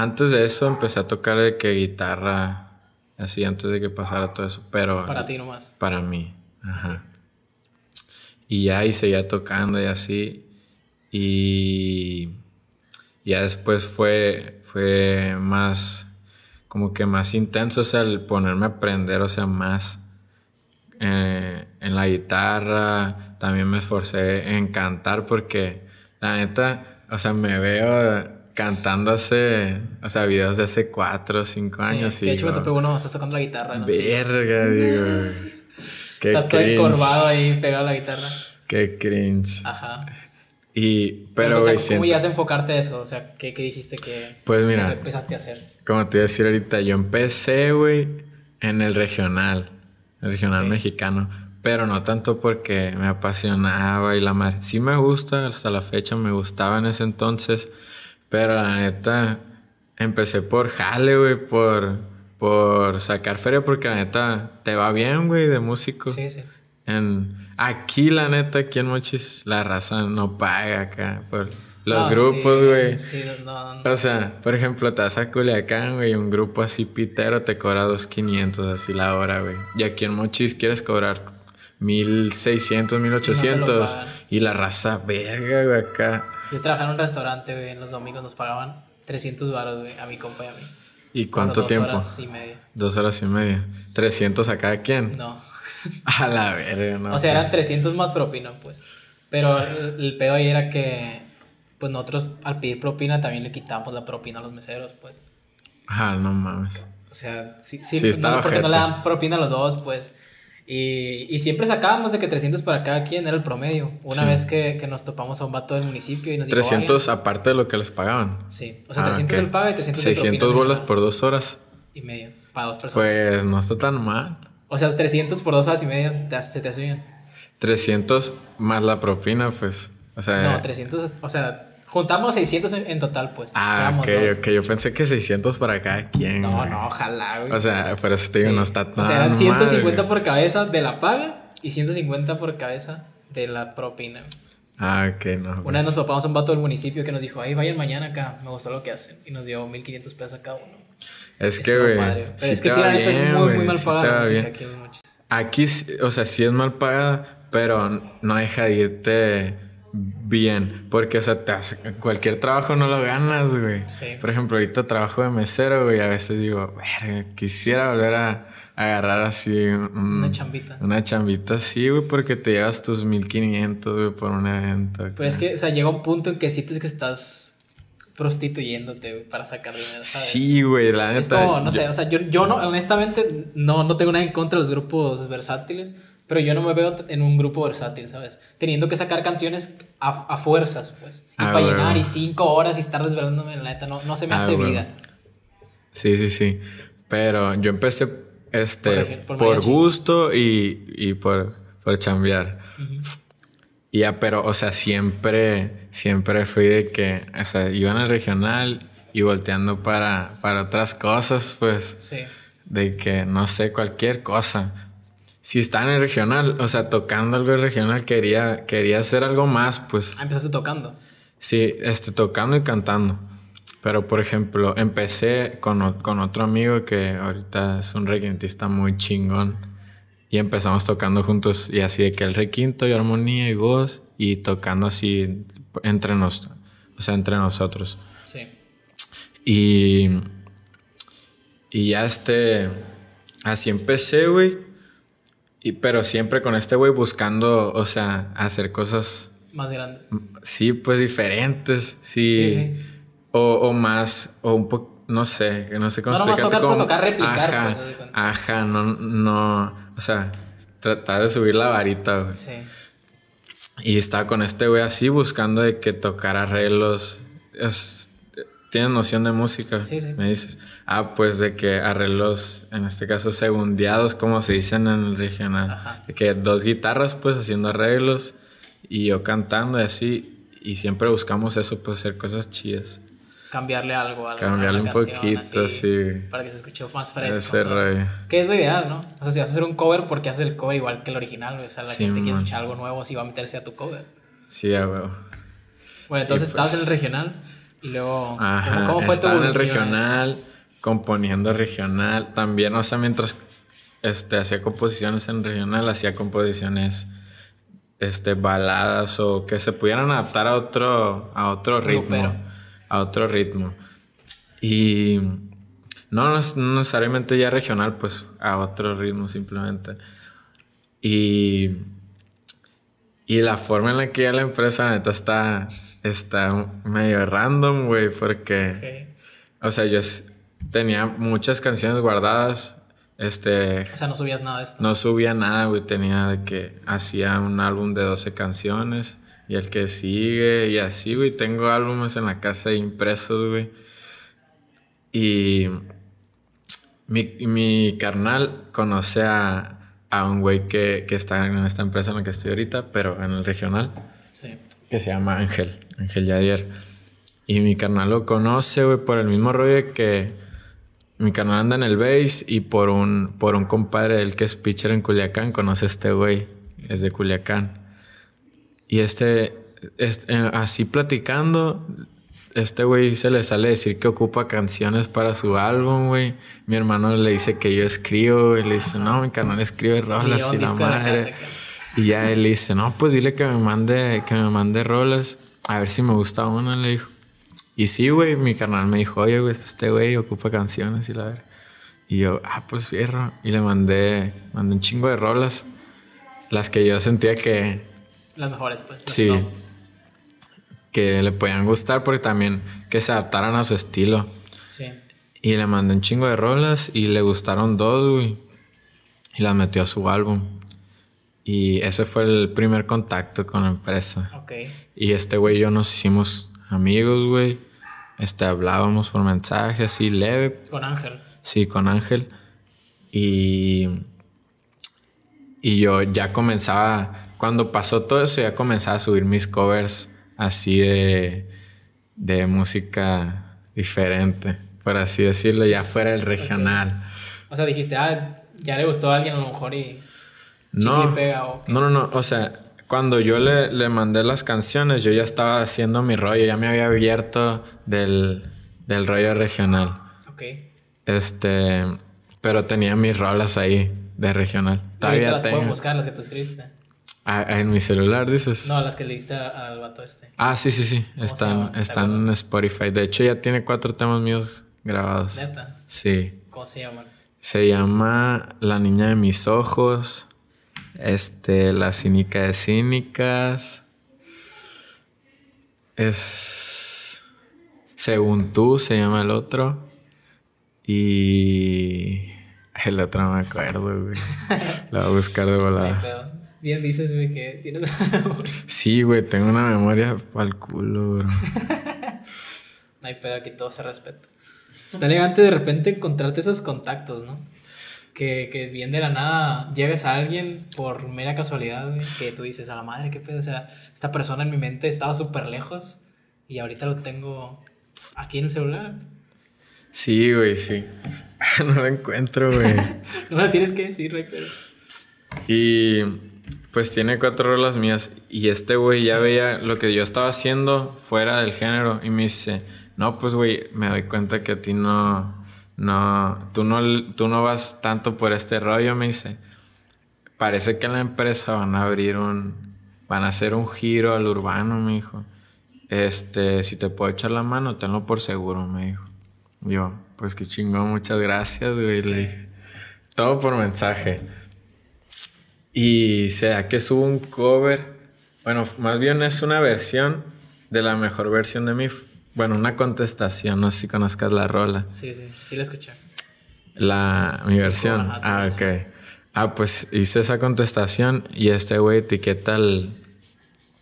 Antes de eso empecé a tocar de guitarra, así antes de que pasara todo eso, pero... Para ti nomás. Para mí, ajá. Y ya y seguía tocando y así. Y ya después fue, fue más, como que más intenso, o sea, el ponerme a aprender, o sea, más eh, en la guitarra. También me esforcé en cantar porque la neta, o sea, me veo cantando hace, o sea, videos de hace 4 o 5 años. Sí, de hecho, cuando me uno estás tocando la guitarra. No verga, digo. Estás todo encorvado ahí pegado a la guitarra. Qué cringe. Ajá. Y, pero, güey, ¿cómo vas a enfocarte eso? O sea, ¿qué, qué dijiste que pues mira, empezaste a hacer? Como te iba a decir ahorita, yo empecé, güey, en el regional, el regional mexicano, pero no tanto porque me apasionaba y la madre. Sí me gusta, hasta la fecha me gustaba en ese entonces, pero la neta, empecé por jale, güey, por, por sacar feria, porque la neta te va bien, güey, de músico. Sí, sí. En, aquí, la neta, aquí en Mochis, la raza no paga acá por los grupos, güey. Sí, no, no, O sea, por ejemplo, te vas a Culiacán, güey, un grupo así pitero te cobra 2.500 así la hora, güey. Y aquí en Mochis quieres cobrar 1.600, 1.800. y la raza, verga, güey, acá yo trabajaba en un restaurante, güey, en los domingos nos pagaban 300 baros, güey, a mi compa y a mí. ¿Y cuánto tiempo? Dos horas y media. Dos horas y media. ¿300 a cada quien? No. a la verga, no. O sea, eran 300 pues. más propina, pues. Pero el, pedo ahí era que, pues nosotros al pedir propina también le quitábamos la propina a los meseros, pues. Ah, no mames. O sea, si, porque no le dan propina a los dos, pues. Y, siempre sacábamos de que 300 para cada quien era el promedio. Una vez que, nos topamos a un vato del municipio y nos 300 aparte de lo que les pagaban. Sí, o sea, 300 ah, okay. el paga y 300 600 bolas por dos horas. Y media, para dos personas. Pues no está tan mal. O sea, 300 por dos horas y medio se te hace bien. 300 más la propina, pues. O sea, no, 300, o sea, Juntamos 600 en, total, pues. Ah, ok, ok. Yo pensé que 600 para cada quien. No, no, ojalá, güey. O sea, pero este no está tan. O sea, 150 por cabeza de la paga y 150 por cabeza de la propina. Ah, ok, no. Una vez pues. nos topamos un vato del municipio que nos dijo, ay, vayan mañana acá, me gustó lo que hacen. Y nos dio 1500 pesos a cada uno. Es que, güey. es que sí, es muy, mal pagada. música aquí, aquí, o sea, sí es mal pagada, pero no deja de irte bien, porque, o sea, cualquier trabajo no lo ganas, güey. Por ejemplo, ahorita trabajo de mesero, güey, a veces digo, verga, quisiera volver a agarrar así una chambita. Una chambita sí, güey, porque te llevas tus 1500, güey, por un evento. Pero es que, o sea, llega un punto en que sientes que estás prostituyéndote para sacar dinero. ¿sabes? Sí, güey, la neta. Es como, no sé, o sea, yo, yo no, honestamente, no, no tengo nada en contra de los grupos versátiles pero yo no me veo en un grupo versátil, ¿sabes? Teniendo que sacar canciones a, a fuerzas, pues. Y ah, para llenar y cinco horas y estar desvelándome, la neta, no, no se me ah, hace vida. Sí, sí, sí. Pero yo empecé este, por, gusto y, y, por, por chambear. Y ya, pero, o sea, siempre, siempre fui de que, o sea, iba en el regional y volteando para, para otras cosas, pues. Sí. De que, no sé, cualquier cosa si está en el regional, o sea, tocando algo regional, quería, quería hacer algo más, pues. Ah, empezaste tocando. Sí, este, tocando y cantando. Pero, por ejemplo, empecé con, otro amigo que ahorita es un requintista muy chingón. Y empezamos tocando juntos y así de que el requinto y armonía y voz y tocando así entre nosotros, o sea, entre nosotros. Sí. Y, y ya este, así empecé, güey pero siempre con este güey buscando, o sea, hacer cosas más grandes. Sí, pues diferentes, sí. sí, O, más, o un poco, no sé, no sé cómo no, explicarte. No, pues, Ajá, no, no, o sea, tratar de subir la varita, güey. Sí. Y estaba con este güey así buscando de que tocara arreglos tienen noción de música. Sí, sí. Me dices, ah, pues de que arreglos, en este caso, segundeados, como se dicen en el regional. Ajá. De que dos guitarras, pues, haciendo arreglos y yo cantando y así. Y siempre buscamos eso, pues, hacer cosas chidas. Cambiarle algo, A gente. Cambiarle un poquito, así, sí. Para que se escuche más fresco. Ese rollo. Que es lo ideal, ¿no? O sea, si vas a hacer un cover, porque haces el cover igual que el original. O sea, la gente quiere escuchar algo nuevo, así va a meterse a tu cover. Sí, a huevo. Bueno, entonces, ¿estás en el pues regional? Y luego, ¿cómo fue tu en el regional, componiendo regional. También, o sea, mientras este, hacía composiciones en regional, hacía composiciones este, baladas o que se pudieran adaptar a otro, a otro ritmo. A otro ritmo. Y no, no, necesariamente ya regional, pues a otro ritmo simplemente. Y, y la forma en la que ya la empresa, neta, está está medio random, güey, porque. O sea, yo tenía muchas canciones guardadas. Este. O sea, no subías nada de esto. No subía nada, güey. Tenía de que hacía un álbum de 12 canciones y el que sigue y así, güey. Tengo álbumes en la casa impresos, güey. Y. Mi, carnal conoce a, a un güey que, que, está en esta empresa en la que estoy ahorita, pero en el regional. Sí que se llama Ángel, Ángel Yadier. Y mi carnal lo conoce, güey, por el mismo rollo que mi carnal anda en el base y por un, por un compadre del que es pitcher en Culiacán, conoce a este güey, es de Culiacán. Y este, eh, así platicando, este güey se le sale decir que ocupa canciones para su álbum, güey. Mi hermano le dice que yo escribo, y le dice, no, mi canal escribe rolas y la madre. Y ya él dice, no, pues dile que me mande, que me mande rolas. A ver si me gusta una, le dijo. Y sí, güey, mi carnal me dijo, oye, güey, este güey ocupa canciones y la ver Y yo, ah, pues fierro. Y le mandé, mandé un chingo de rolas. Las que yo sentía que... Las mejores, pues. sí. Que le podían gustar porque también que se adaptaran a su estilo. Sí. Y le mandé un chingo de rolas y le gustaron dos, güey. Y las metió a su álbum. Y ese fue el primer contacto con la empresa. Okay. Y este güey y yo nos hicimos amigos, güey. Este, hablábamos por mensaje, así leve. Con Ángel. Sí, con Ángel. Y, y yo ya comenzaba, cuando pasó todo eso, ya comenzaba a subir mis covers así de, de música diferente, por así decirlo, ya fuera el regional. O sea, dijiste, ah, ya le gustó a alguien a lo mejor y no, no, no, O sea, cuando yo le, mandé las canciones, yo ya estaba haciendo mi rollo, ya me había abierto del, rollo regional. Ok. Este, pero tenía mis rolas ahí de regional. Todavía las puedo buscar, las que tú escribiste. Ah, en mi celular, dices. No, las que le diste al vato este. Ah, sí, sí, sí. Están, están en Spotify. De hecho, ya tiene cuatro temas míos grabados. ¿Neta? Sí. ¿Cómo se llaman? Se llama La Niña de Mis Ojos, este, la cínica de cínicas. Es. Según tú se llama el otro. Y. El otro no me acuerdo, güey. La voy a buscar de volada. Bien dices, güey, que tienes una memoria. Sí, güey, tengo una memoria pa'l culo, bro. no hay pedo, aquí todo se respeta. Está elegante de repente encontrarte esos contactos, ¿no? Que, que, bien de la nada lleves a alguien por mera casualidad, güey, que tú dices, a la madre, qué pedo, o sea, esta persona en mi mente estaba súper lejos y ahorita lo tengo aquí en el celular. Sí, güey, sí. no lo encuentro, güey. no lo tienes que decir, güey, pero... Y pues tiene cuatro rolas mías y este güey ya veía lo que yo estaba haciendo fuera del género y me dice, no, pues güey, me doy cuenta que a ti no no, tú no, tú no vas tanto por este rollo, me dice. Parece que en la empresa van a abrir un, van a hacer un giro al urbano, me dijo. Este, si te puedo echar la mano, tenlo por seguro, me dijo. Yo, pues qué chingón, muchas gracias, güey. Todo por mensaje. Y sea que subo un cover, bueno, más bien es una versión de la mejor versión de mi bueno, una contestación, no sé si conozcas la rola. Sí, sí, sí la escuché. La, mi versión. Ah, ok. Ah, pues hice esa contestación y este güey etiqueta al,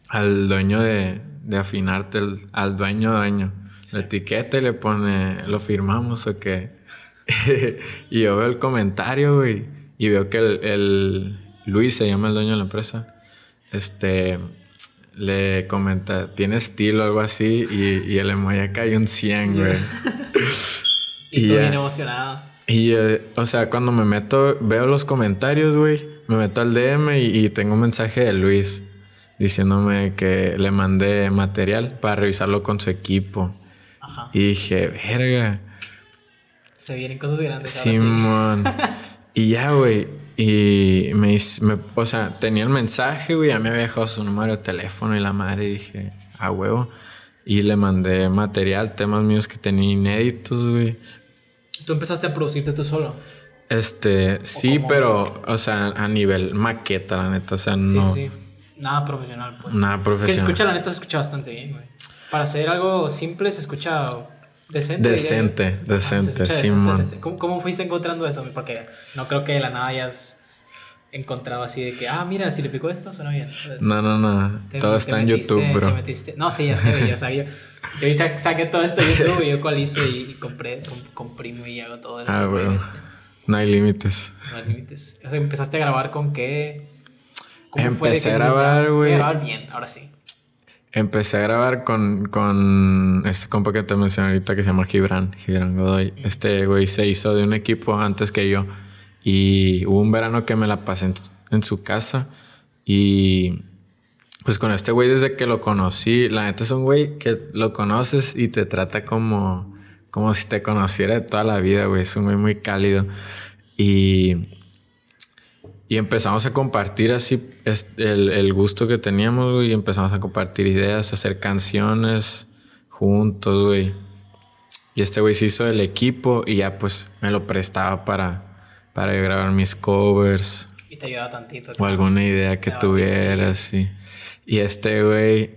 al dueño de, afinarte, al dueño dueño. La etiqueta y le pone, lo firmamos o qué. y yo veo el comentario, güey, y veo que el, el Luis se llama el dueño de la empresa. Este, le comenta, tiene estilo o algo así, y, y el emoji acá hay un 100, güey. y, y tú bien emocionado. Y, eh, o sea, cuando me meto, veo los comentarios, güey, me meto al DM y, tengo un mensaje de Luis diciéndome que le mandé material para revisarlo con su equipo. Ajá. Y dije, verga. Se vienen cosas grandes. Simón. Sí. y ya, güey. Y me, o sea, tenía el mensaje, güey, mí me había dejado su número de teléfono y la madre, dije, a huevo. Y le mandé material, temas míos que tenía inéditos, güey. ¿Tú empezaste a producirte tú solo? Este, sí, pero, o sea, a nivel maqueta, la neta, o sea, no. Sí, sí. Nada profesional, pues. Nada profesional. Que se escucha, la neta, se escucha bastante bien, güey. Para hacer algo simple, se escucha Decente. Decente, decente, ah, Simón. ¿Cómo, fuiste encontrando eso? Porque no creo que de la nada hayas encontrado así de que, ah, mira, si le picó esto, suena bien. no, no, no. todo está en YouTube, bro. No, sí, ya sé, ya sabía. Yo, saqué todo esto de YouTube y yo cual y, y compré, compré comprimo y hago todo. ah, bueno. Este. No hay límites. No hay límites. O sea, empezaste a grabar con qué. ¿Cómo Empecé a grabar, güey. grabar bien, ahora sí. Empecé a grabar con, con este compa que te mencioné ahorita que se llama Gibran, Gibran Godoy. Este güey se hizo de un equipo antes que yo. Y hubo un verano que me la pasé en, su casa. Y pues con este güey desde que lo conocí, la neta es un güey que lo conoces y te trata como, como si te conociera de toda la vida, güey. Es un güey muy cálido. Y, y empezamos a compartir así el, gusto que teníamos, y empezamos a compartir ideas, a hacer canciones juntos, güey. Y este güey se hizo el equipo y ya pues me lo prestaba para, para grabar mis covers. Y te ayudaba tantito. O alguna idea que tuvieras, Y este güey,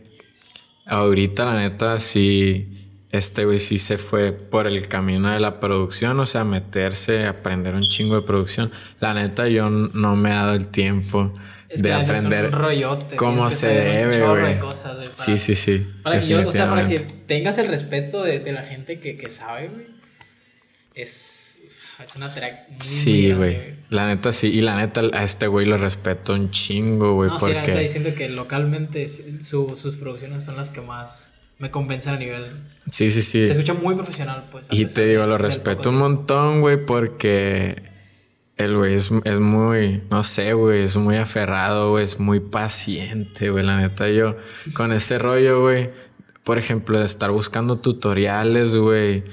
ahorita la neta, si este güey sí se fue por el camino de la producción, o sea, meterse, aprender un chingo de producción. La neta, yo no me he dado el tiempo de aprender es cómo se debe, güey. Sí, sí, sí. Para que, yo, o sea, para que tengas el respeto de, la gente que, sabe, güey. Es, es una track muy Sí, güey. La neta sí, y la neta a este güey lo respeto un chingo, güey, no, porque... la neta, diciendo que localmente sus producciones son las que más me convencen a nivel... Sí, sí, sí. Se escucha muy profesional, pues. Y te digo, lo respeto un montón, güey, porque el güey es, muy, no sé, güey, es muy aferrado, güey, es muy paciente, güey, la neta. Yo con ese rollo, güey, por ejemplo, de estar buscando tutoriales, güey,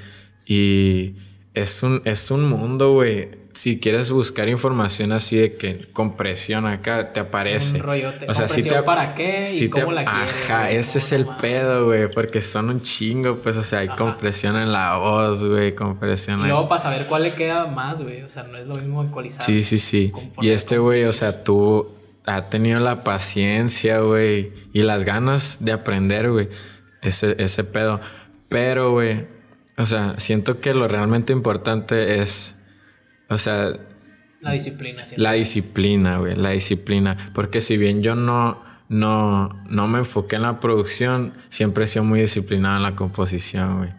y es un, es un mundo, güey. Si quieres buscar información así de que compresión acá, te aparece. O sea, si te, ¿para qué? cómo la quieres? Ajá, ese es el pedo, güey. Porque son un chingo, pues, o sea, hay compresión en la voz, güey, compresión Luego para saber cuál le queda más, güey. O sea, no es lo mismo ecualizar... Sí, sí, sí. Y este, güey, o sea, tú ha tenido la paciencia, güey, y las ganas de aprender, güey. Ese, ese pedo. Pero, güey, o sea, siento que lo realmente importante es, o sea... La disciplina. La disciplina, güey, la disciplina. Porque si bien yo no, no, no me enfoqué en la producción, siempre he sido muy disciplinado en la composición, güey.